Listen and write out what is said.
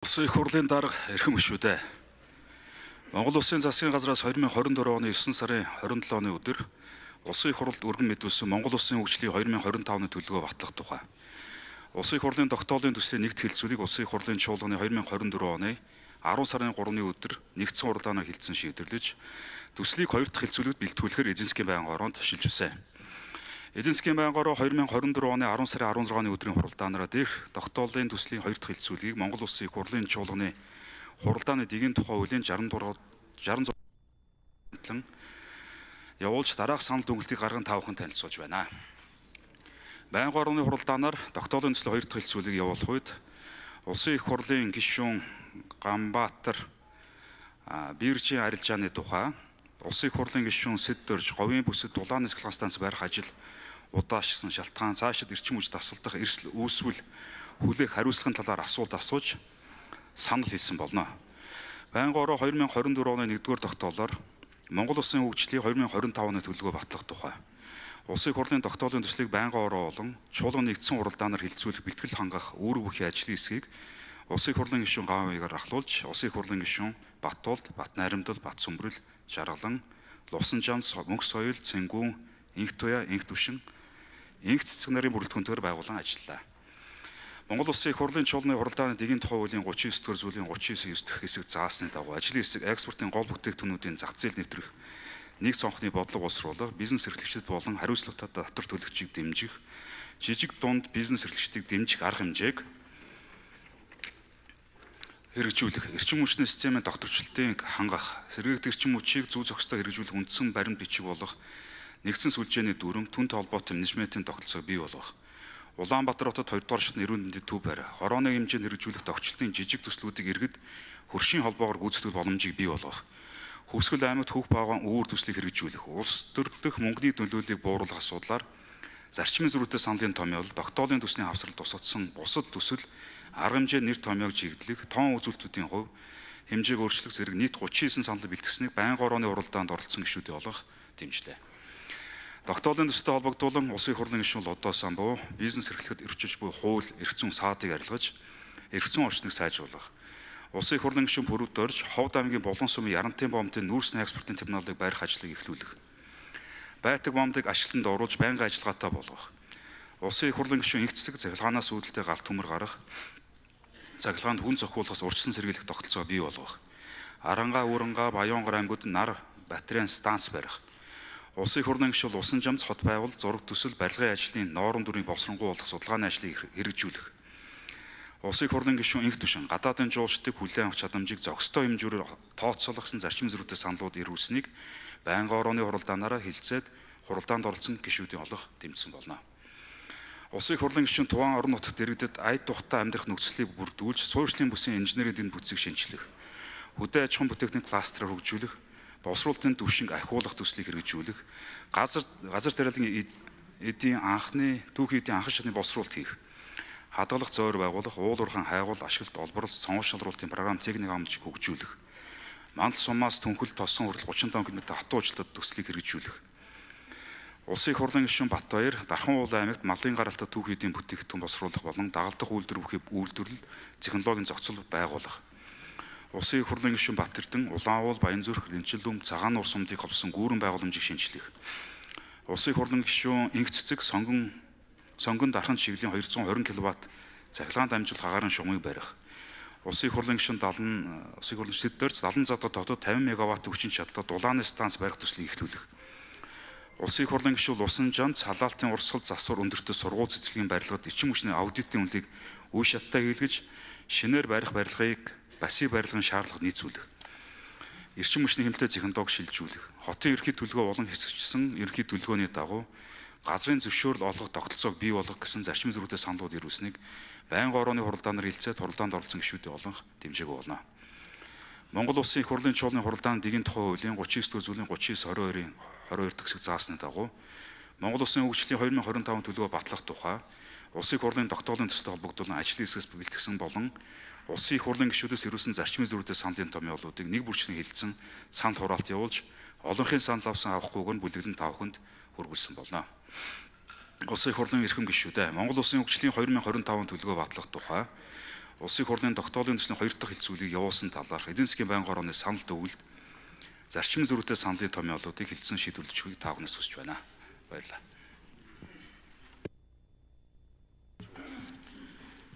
Улсын их хурлын дарга эрхэм гүшүүдээ. Монгол Улсын засгийн газраас 2024 оны 9 сарын 27 оны өдөр Улсын их хурлд өргөн мэдүүлсэн Монгол Улсын хөгжлийн 2025 оны төлөвөө батлах тухай. Улсын их хурлын тогтоолын төслийн нэгд хэлцүүлэг Улсын их хурлын чуулганы 2024 оны 10 сарын 3-ны өдөр нэгдсэн хурлаанаа хилцэн шийдвэрлэж төслийг хоёр дахь хэлцүүлэгт бэлтгүүлэхээр эзэнсгийн байнгын оронд шилжүүлсэн. Эзэнсгийн байнгороо 2024 оны 10 сарын 16-ны өдрийн хуралдаанаараа дээрх тогтоолын төслийн 2 дахь хэлцүүлгийг Монгол Улсын их хурлын чуулганы хуралдааны дэгийн тухай хуулийн 66 66 явуулж дараах санал дүнэлтийг гарган таавахын танилцуулж байна. Байнгын орны хуралдаанаар тогтоолын төслийн 2 дахь хэлцүүлгийг явуулах үед Улсын их хурлын гишүүн Гамбаатар Биржийн арилжааны тухай Улсын хурлын гишүүн сэд дөрж говийн бүсэд улааны цэглэгэн станц барих ажил удаашсан шалтгаан цаашид эрчим хүч тасалдах эрсэл үүсвэл хүлээх хариуцлагын талаар асуулт асууж санал хэлсэн болно. Байнгороо 2024 оны 1-р тогтоолоор Монгол Улсын хөгжлийн 2025 оны төлөвлөгөө батлах тухай Улсын хурлын тогтоолын төслийг байнгын ороо болон чуулган нэгдсэн уралдаанаар хилцүүлэх бэлтгэл хангах үүрэг бүхий ажлын хэсгийг Улсын хурлын гишүүн гаван уугаар ахлуулж, улсын хурлын гишүүн Баттуулд, Бат найрамдал, Бат сүмбэрэл, Жаргалан, Лувсан жан, Мөнх соёл, Цэнгүүн, Инх туя, Инх төвшин, инх цэцэг нарын бүрэлдэхүүнтэйгээр байгуулан ажилллаа. Монгол Улсын их хурлын чуулны хуралдааны дэгийн тухай хуулийн 39-р зүйлийн 39-9 дэх хэсэг заасны дагуу ажлын хэсэг экспортын гол бүтээгтүүнүүдийн зах зээл нэвтрэх нэг цонхны бодлого улсруулах, бизнес эрхлэгчид болон хариуцлагатай татвар төлөгчийг дэмжих, жижиг дунд бизнес эрхлэгчдийг дэмжих арга хэмжээг хэрэгжүүлэх эрчим хүчний системийн тогтворчлтыг хангах, сэргээгт эрчим хүчийг зүү зохистой хэрэгжүүлэх үндсэн баримт бичиг болох нэгдсэн сүлжээний дүрм түн толботой менежментийн тогтолцоог бий болгох. Улаанбаатар хотод 2 дугаар шатны эрүүл мэндийн төв барь, хорооны хэмжээнд хэрэгжүүлэх тогтчлтын жижиг төслүүдийг иргэд хөршийн холбоогоор гүйцэтгэх боломжийг бий болгох. Хөвсгөл аймагт хөх баагаан үүр төслийг хэрэгжүүлэх, улс төр дэх мөнгөний төлөөллийг бууруулах асуудлаар Зарчмын зөрүүтэй саналын томьёол, тогтоолын төслийн хавсрал тусгацсан бусад төсөл, арга хэмжээ нэр томьёог чиглэлэг, тоон үзүүлэлтүүдийн хувь хэмжээг өөрчлөх зэрэг нийт 39 санал бэлтгэснийг байнга орооны уралдаанд оролцсон гишүүдийн олох дэмжлээ. Тогтоолын төсөлтэй холбогдуулан улсын хурлын гишүүл одоо сан буу бизнес эрхлэхэд өрчөж буй хууль, эрх зүйн саадыг арилгаж, эрх зүйн орчныг сайжруулах, Улсын хурлын гишүүн бүрүүд орж, Ховд аймгийн Болон сумын Ярантын боомтын нүүрс экспортын терминалыг барих ажлыг эхлүүлэх Байтаг бомбыг ашланд оруулж байнгын ажиллагаатай болгох. Улсын их хурлын гишүүн их цэцэг цахилгаанаас үүдэлтэй галт төмөр гарах. Цахилгаанд хүн зохиуулахаас урьдчилан сэргийлэх тогтолцоо бий болгох. Арангаа, Өрөнгөө, Баянгар аймагуд нар батарейн станц барих. Улсын их хурлын гишүүн усан жамц хот байгуул зураг төсөл барилгын ажлын ноорон дүрийн босронгуй болох судалгааны ажлыг хэрэгжүүлэх. Улсын их хурлын гишүүн инх түшин гадаадын жуулчдыг хүлээн авах чадамжийг зохистой хэмжүүрээр тооцоолгосон зарчим зэрэгтэй саналууд ирүүлсэнийг байнга орооны хуралдаанаараа хилцээд хуралдаанд оролцсон гишүүдийн олох дэмжсэн болно. Улсын хурлын гишүүн тухайн орон нутагт иргэдэд айд тухтай амьдрах нөхцөлийг бүрдүүлж, суурьшлын бүсийн инженерийн дэнд бүтцийг шинчлэх, хөдөө аж ахуйн бүтээгдэхүүн кластерыг хөгжүүлэх, босруулалтын түвшинг ахиулах төслийг хэрэгжүүлэх, газар газар тариалан эдийн анхны түүхий эдийн анхан шатны босруулалт хийх, хадгалах зөөр байгуулах, уул уурхайн хайгуул ашиглалт олборлол сонгож шалруулалтын програм техник амжилт хөгжүүлэх, Манал сумаас Төнхөл тосон хүртэл 35 км хатуу очлоод төслийг хэрэгжүүлэх. Улсын их хурлын гишүүн Баттбаяр Дархан уулын аймагт малын гаралтай түүх эдийн бүтээгдэхүүн босруулах болон дагалдах үйлдвэр бүхийг үйлдвэрлэл технологийн зохицол байгуулах. Улсын их хурлын гишүүн Батэрдэн Улаан уул Баянзүрх Лэнчилүм цагаан нуурс сумдыг ховсон гүүрэн байгууламжийг шинчлэх. Улсын их хурлын гишүүн Инх цэцэг сонгон сонгон дархан чиглийн 220 кВт цахилгаан дамжуулах агаарын шугамыг барих. Улсын хурлын гишүүн 70 э, улсын хурлын сэдвэрч 70 задад дотоод 50 мегаватт хүчин чадлаад улааны станц барих төслийг эхлүүлэх. Улсын хурлын гишүүл усан жан цалаалтын урсгал засвар өндөртөө сургууль цэцлэгийн барилгад ичин хүчний аудитын үнэлгийг үе шаттай хийлгэж шинээр барих барилгыг баси барилгын шаардлагад нийцүүлэх эрчим хүчний хэмжээ технологи шилжүүлэх, хотын ерхий төлгөө болон хэсэгчсэн ерхий төлгөөний дагуу газрын зөвшөөрөл олох тогтолцоог бий болгох гэсэн зарчим зэрэгтэй саналууд ирүүлсэнийг байнгын орооны хуралдаан нар хилцээд хуралдаанд оролцсон гишүүдийн олонх дэмжээг болно. Монгол улсын их хурлын чуулганы хуралдаан дэгийн тухай хуулийн 39 дэх зүйлийн 39 22-ын 22 дэх хэсэг заасны дагуу Монгол улсын хөгжлийн 2025 төлөвөө батлах тухай улсын их хурлын тогтоолын төсөлд холбогдуулан ажлын хэсгээс бэлтгэсэн болон улсын их хурлын гишүүдээс ирүүлсэн зарчмын зөрүүтэй саналын томьёо олуудыг нэг бүрчлэн хилцэн санал хураалт явуулж олонхын санал авсан авахгүйг нь бүлэглэн тавханд үргэлжсэн болно. Улсын хурлын эрхэм гишүүд ээ. Монгол Улсын хөгжлийн 2025 төлгөө батлах тухай Улсын хурлын тогтоолын төслийн 2 дахь хэлцүүлгийг явуулсан талаарх эдийн засгийн байнгын орооны санал төвлөлд зарчим зөрүүтэй саналын томьёолуудыг хилцэн шийдвэрлэжхийг таагнаас хүсэж байна. Баярлалаа.